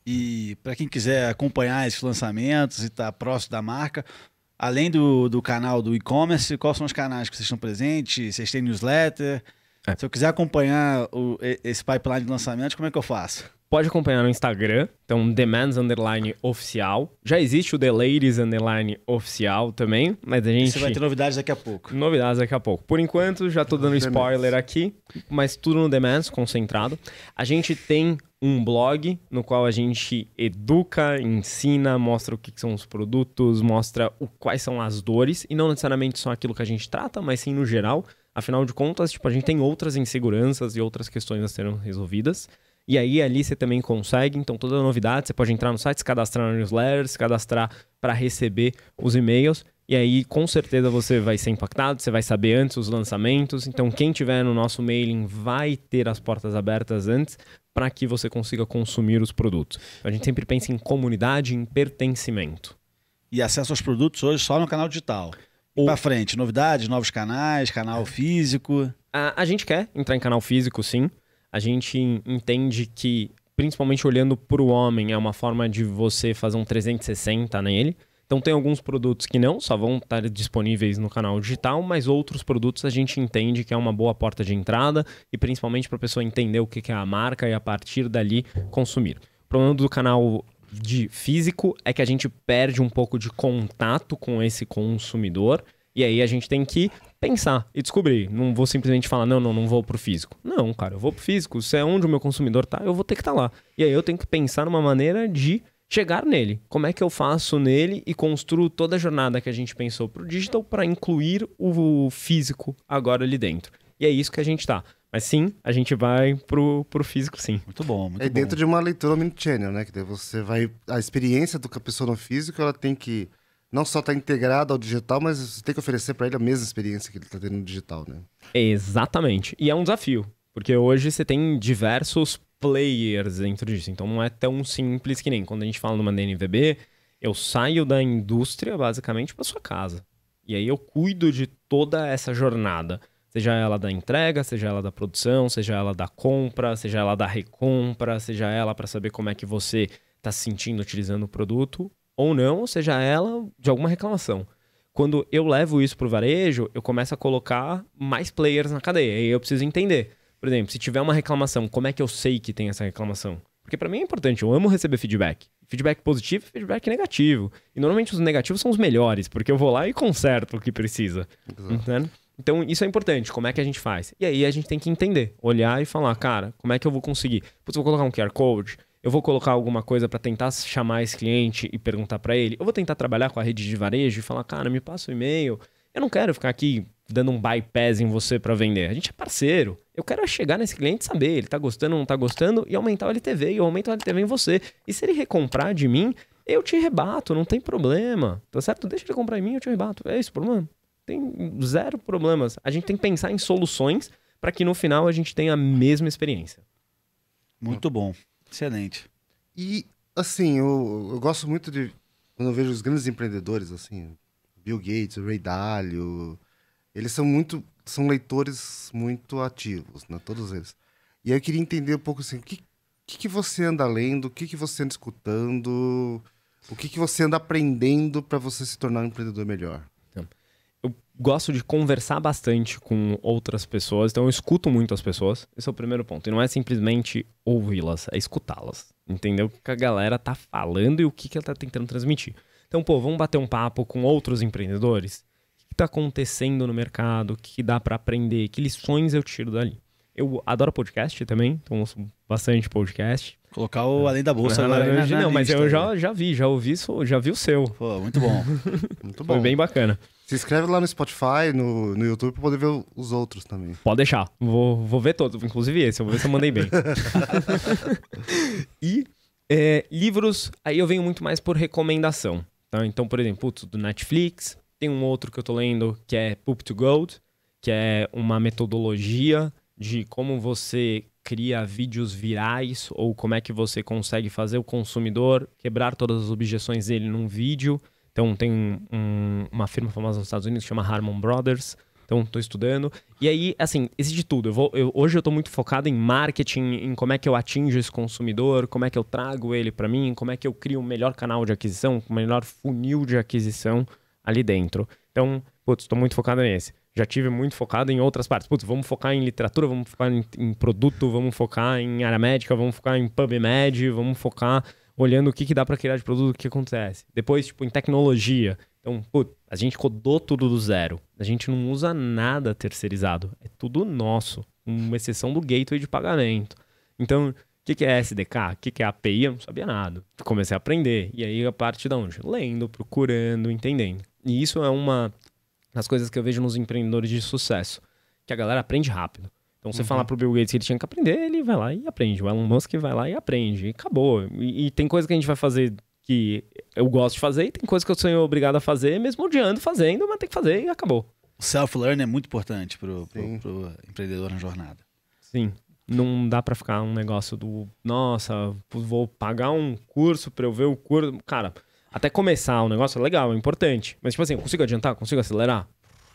E para quem quiser acompanhar esses lançamentos e estar tá próximo da marca, além do, do canal do e-commerce, quais são os canais que vocês estão presentes? Vocês têm newsletter? É. Se eu quiser acompanhar o, esse pipeline de lançamento, como é que eu faço? Pode acompanhar no Instagram, então Demands Underline Oficial. Já existe o The Ladies Underline Oficial também, mas a gente. Você vai ter novidades daqui a pouco. Novidades daqui a pouco. Por enquanto, já tô dando spoiler aqui, mas tudo no Demands, concentrado. A gente tem um blog no qual a gente educa, ensina, mostra o que são os produtos, mostra o, quais são as dores, e não necessariamente só aquilo que a gente trata, mas sim no geral. Afinal de contas, tipo, a gente tem outras inseguranças e outras questões a serem resolvidas. E aí ali você também consegue, então toda novidade, você pode entrar no site, se cadastrar na newsletter, se cadastrar para receber os e-mails. E aí, com certeza, você vai ser impactado, você vai saber antes os lançamentos. Então, quem tiver no nosso mailing vai ter as portas abertas antes para que você consiga consumir os produtos. A gente sempre pensa em comunidade, em pertencimento. E acesso aos produtos hoje só no canal digital. O... Para frente, novidades, novos canais, canal físico. A, a gente quer entrar em canal físico, sim. A gente entende que, principalmente olhando para o homem, é uma forma de você fazer um 360 nele. Então tem alguns produtos que não, só vão estar disponíveis no canal digital, mas outros produtos a gente entende que é uma boa porta de entrada e principalmente para a pessoa entender o que é a marca e a partir dali consumir. O problema do canal de físico é que a gente perde um pouco de contato com esse consumidor. E aí a gente tem que pensar e descobrir. Não vou simplesmente falar, não, não, não vou pro físico. Não, cara, eu vou pro físico. Se é onde o meu consumidor tá, eu vou ter que estar tá lá. E aí eu tenho que pensar numa maneira de chegar nele. Como é que eu faço nele e construo toda a jornada que a gente pensou pro digital para incluir o físico agora ali dentro. E é isso que a gente tá. Mas sim, a gente vai pro, pro físico, sim. Muito bom, muito é bom. É dentro de uma leitura omnichannel, né? Que daí você vai. A experiência do que a pessoa no físico, ela tem que não só estar tá integrada ao digital, mas você tem que oferecer para ele a mesma experiência que ele está tendo no digital, né? Exatamente. E é um desafio, porque hoje você tem diversos players dentro disso. Então não é tão simples que nem quando a gente fala numa DNVB, eu saio da indústria basicamente para sua casa. E aí eu cuido de toda essa jornada. Seja ela da entrega, seja ela da produção, seja ela da compra, seja ela da recompra, seja ela para saber como é que você está se sentindo utilizando o produto ou não, seja ela de alguma reclamação. Quando eu levo isso para o varejo, eu começo a colocar mais players na cadeia e eu preciso entender. Por exemplo, se tiver uma reclamação, como é que eu sei que tem essa reclamação? Porque para mim é importante, eu amo receber feedback. Feedback positivo e feedback negativo. E normalmente os negativos são os melhores, porque eu vou lá e conserto o que precisa. Exato. Entende? Então, isso é importante. Como é que a gente faz? E aí a gente tem que entender, olhar e falar, cara, como é que eu vou conseguir? Putz, vou colocar um QR Code, eu vou colocar alguma coisa para tentar chamar esse cliente e perguntar para ele. Eu vou tentar trabalhar com a rede de varejo e falar, cara, me passa o e-mail. Eu não quero ficar aqui dando um bypass em você para vender. A gente é parceiro. Eu quero chegar nesse cliente e saber, ele tá gostando ou não tá gostando e aumentar o LTV. E eu aumento o LTV em você. E se ele recomprar de mim, eu te rebato, não tem problema. Tá certo? Deixa ele comprar em mim, eu te rebato. É isso, problema tem zero problemas. A gente tem que pensar em soluções para que no final a gente tenha a mesma experiência. Muito bom. Excelente. E, assim, eu, eu gosto muito de. Quando eu vejo os grandes empreendedores, assim, Bill Gates, Ray Dalio, eles são muito. São leitores muito ativos, né? Todos eles. E aí eu queria entender um pouco, assim, o que, que, que você anda lendo, o que, que você anda escutando, o que, que você anda aprendendo para você se tornar um empreendedor melhor? gosto de conversar bastante com outras pessoas, então eu escuto muito as pessoas. Esse é o primeiro ponto. E não é simplesmente ouvi-las, é escutá-las. Entender o que a galera tá falando e o que, que ela tá tentando transmitir. Então, pô, vamos bater um papo com outros empreendedores? O que está acontecendo no mercado? O que dá para aprender? Que lições eu tiro dali? Eu adoro podcast também, então ouço bastante podcast. Colocar o Além da Bolsa na, na, na, Não, mas eu já, já vi, já ouvi, já vi o seu. Pô, muito bom. muito bom. Foi bem bacana. Se inscreve lá no Spotify, no, no YouTube, pra poder ver os outros também. Pode deixar. Vou, vou ver todos, inclusive esse. Eu vou ver se eu mandei bem. e é, livros, aí eu venho muito mais por recomendação. Tá? Então, por exemplo, putz, do Netflix, tem um outro que eu tô lendo que é Poop to Gold, que é uma metodologia de como você cria vídeos virais ou como é que você consegue fazer o consumidor quebrar todas as objeções dele num vídeo então tem um, uma firma famosa nos Estados Unidos que chama Harmon Brothers. Então estou estudando. E aí, assim, existe de tudo. Eu vou, eu, hoje eu estou muito focado em marketing, em como é que eu atinjo esse consumidor, como é que eu trago ele para mim, como é que eu crio o um melhor canal de aquisição, o um melhor funil de aquisição ali dentro. Então, putz, estou muito focado nesse. Já tive muito focado em outras partes. Putz, vamos focar em literatura, vamos focar em, em produto, vamos focar em área médica, vamos focar em PubMed, vamos focar olhando o que, que dá para criar de produto, o que acontece. Depois, tipo, em tecnologia. Então, putz, a gente codou tudo do zero. A gente não usa nada terceirizado. É tudo nosso, uma exceção do gateway de pagamento. Então, o que, que é SDK? O que, que é API? Eu não sabia nada. Comecei a aprender. E aí, a parte da onde? Lendo, procurando, entendendo. E isso é uma das coisas que eu vejo nos empreendedores de sucesso. Que a galera aprende rápido. Então, você uhum. falar pro Bill Gates que ele tinha que aprender, ele vai lá e aprende. O Elon Musk vai lá e aprende. E acabou. E, e tem coisa que a gente vai fazer que eu gosto de fazer e tem coisa que eu sou obrigado a fazer, mesmo odiando fazendo, mas tem que fazer e acabou. O self-learn é muito importante pro, pro, pro empreendedor na jornada. Sim não dá para ficar um negócio do nossa, vou pagar um curso para eu ver o curso. Cara, até começar o um negócio é legal, é importante. Mas, tipo assim, consigo adiantar? Consigo acelerar?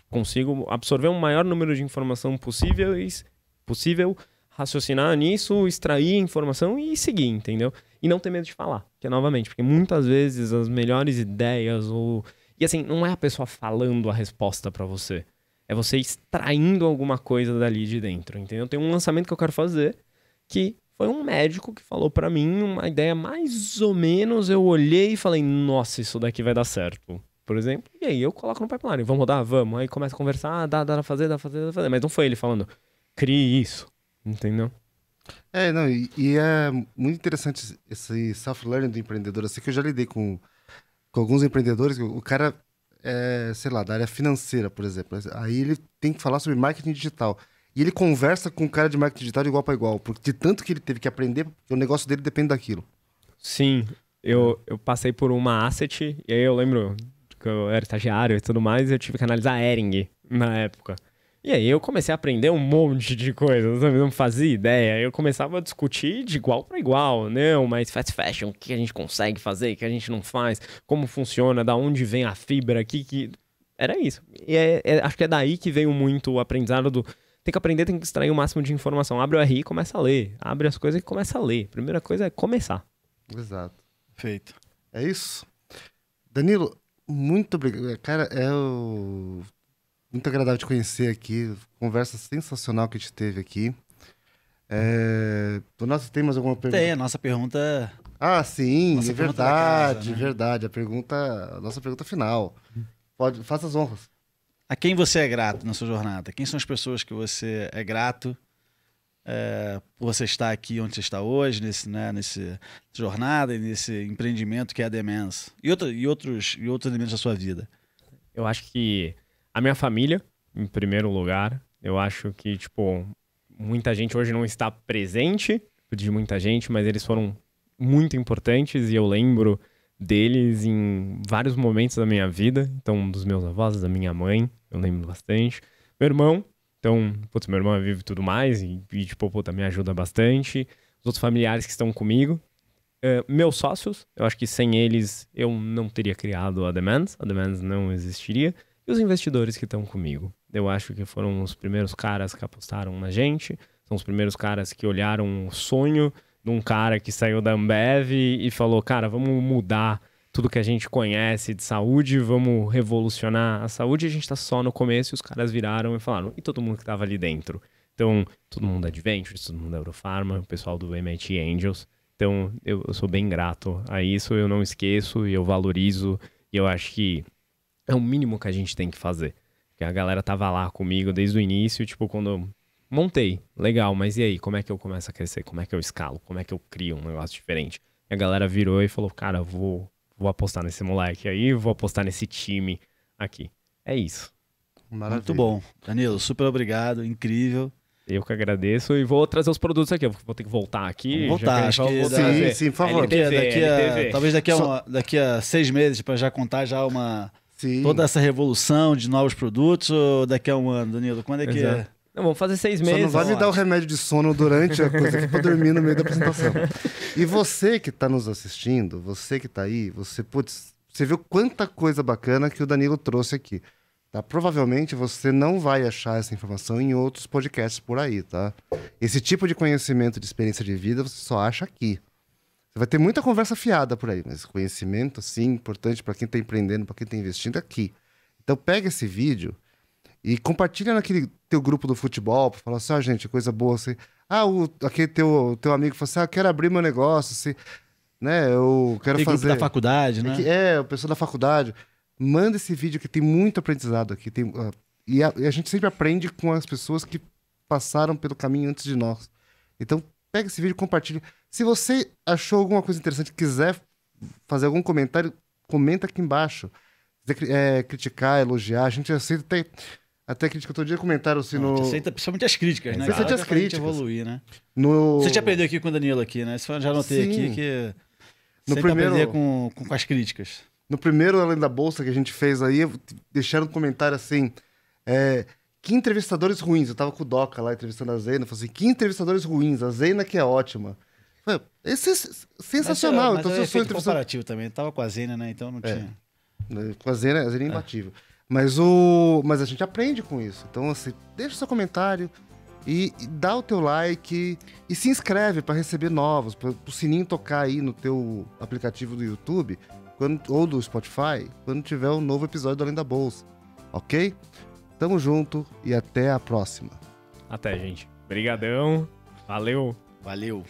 Consigo absorver o um maior número de informação possíveis possível raciocinar nisso, extrair informação e seguir, entendeu? E não ter medo de falar, que é novamente, porque muitas vezes as melhores ideias ou e assim, não é a pessoa falando a resposta para você. É você extraindo alguma coisa dali de dentro, entendeu? Tem um lançamento que eu quero fazer que foi um médico que falou para mim uma ideia mais ou menos, eu olhei e falei: "Nossa, isso daqui vai dar certo" por exemplo. E aí eu coloco no pipeline, vamos rodar? Vamos. Aí começa a conversar, ah, dá, dá pra fazer, dá pra fazer, dá pra fazer. Mas não foi ele falando, crie isso, entendeu? É, não, e, e é muito interessante esse self-learning do empreendedor, assim que eu já lidei com, com alguns empreendedores, o cara é, sei lá, da área financeira, por exemplo. Aí ele tem que falar sobre marketing digital. E ele conversa com o cara de marketing digital de igual para igual, porque de tanto que ele teve que aprender, o negócio dele depende daquilo. Sim, eu, eu passei por uma asset, e aí eu lembro que eu era estagiário e tudo mais, e eu tive que analisar Ering na época. E aí eu comecei a aprender um monte de coisas, não fazia ideia. Eu começava a discutir de igual para igual, não, né? mas fast fashion, o que a gente consegue fazer, o que a gente não faz, como funciona, da onde vem a fibra, aqui que era isso. E é, é, acho que é daí que veio muito o aprendizado do tem que aprender, tem que extrair o máximo de informação. Abre o RI e começa a ler. Abre as coisas e começa a ler. Primeira coisa é começar. Exato. Feito. É isso. Danilo, muito obrigado. Cara, eu é muito agradável te conhecer aqui. Conversa sensacional que a gente teve aqui. É... Do nosso, tem mais alguma pergunta? Tem, a nossa pergunta. Ah, sim, nossa é verdade, casa, né? verdade. A pergunta, a nossa pergunta final. Pode, faça as honras. A quem você é grato na sua jornada? Quem são as pessoas que você é grato é, por você estar aqui onde você está hoje, nesse, né, nesse jornada e nesse empreendimento que é a demência e, outra, e, outros, e outros elementos da sua vida? Eu acho que a minha família, em primeiro lugar. Eu acho que, tipo, muita gente hoje não está presente de muita gente, mas eles foram muito importantes e eu lembro deles em vários momentos da minha vida. Então, dos meus avós, da minha mãe, eu lembro bastante. Meu irmão, então, putz, meu irmão é tudo mais, e, e tipo, puta, me ajuda bastante. Os outros familiares que estão comigo. Uh, meus sócios, eu acho que sem eles eu não teria criado a Demands, a Demands não existiria. E os investidores que estão comigo. Eu acho que foram os primeiros caras que apostaram na gente, são os primeiros caras que olharam o sonho de um cara que saiu da Ambev e falou: cara, vamos mudar tudo que a gente conhece de saúde, vamos revolucionar a saúde. a gente está só no começo e os caras viraram e falaram: e todo mundo que estava ali dentro? Então, todo mundo é da Adventures, todo mundo da é Eurofarma, o pessoal do MIT Angels. Então, eu, eu sou bem grato a isso, eu não esqueço e eu valorizo. E eu acho que é o mínimo que a gente tem que fazer. Porque a galera tava lá comigo desde o início, tipo, quando montei, legal, mas e aí, como é que eu começo a crescer? Como é que eu escalo? Como é que eu crio um negócio diferente? E a galera virou e falou, cara, vou, vou apostar nesse moleque aí, vou apostar nesse time aqui. É isso. Maravilha. Muito bom. Danilo, super obrigado, incrível. Eu que agradeço e vou trazer os produtos aqui. Eu vou ter que voltar aqui. Vamos voltar, acho que. Sim, sim, por favor. LTV, daqui a, talvez daqui a, uma, daqui a seis meses, para já contar já uma Sim. toda essa revolução de novos produtos ou daqui a um ano, Danilo? Quando é que é? Exato. é? Não, vamos fazer seis meses. Só não vai me dar o remédio de sono durante a coisa que eu dormir no meio da apresentação. E você que está nos assistindo, você que está aí, você, putz, você viu quanta coisa bacana que o Danilo trouxe aqui. Tá? Provavelmente você não vai achar essa informação em outros podcasts por aí, tá? Esse tipo de conhecimento de experiência de vida você só acha aqui vai ter muita conversa fiada por aí, mas conhecimento, assim, importante para quem está empreendendo, para quem está investindo, é aqui. Então pega esse vídeo e compartilha naquele teu grupo do futebol, para falar assim, ah, gente, é coisa boa, assim. Ah, o, aquele teu, teu amigo falou assim, ah, quero abrir meu negócio, assim, né, eu quero tem fazer... da faculdade, é né? É, é, o pessoal da faculdade. Manda esse vídeo que tem muito aprendizado aqui. Tem, uh, e, a, e a gente sempre aprende com as pessoas que passaram pelo caminho antes de nós. Então, pega esse vídeo, compartilha. Se você achou alguma coisa interessante, quiser fazer algum comentário, comenta aqui embaixo. É, criticar, elogiar, a gente aceita até, até crítica. Todo dia comentário assim no. A gente aceita principalmente as críticas, né? Aceita as críticas. evoluir, né? No... Você já aprendeu aqui com o Danilo aqui, né? Você já anotei aqui que. No primeiro... aprender com, com, com as críticas. No primeiro Além da Bolsa que a gente fez aí, deixaram um comentário assim. É, que entrevistadores ruins. Eu tava com o Doca lá entrevistando a Zena. Eu falei assim: que entrevistadores ruins. A Zena que é ótima. É sensacional. Mas, é, então, mas então, eu sou comparativo também. Eu tava com a Zena, né? Então não é. tinha. É. Com a Zena, a Zena é imbatível. Mas, o... mas a gente aprende com isso. Então, assim, deixa seu comentário e, e dá o teu like e se inscreve para receber novos, para o sininho tocar aí no teu aplicativo do YouTube quando, ou do Spotify quando tiver um novo episódio do Além da Bolsa. Ok? Tamo junto e até a próxima. Até, gente. Obrigadão. Valeu. Valeu.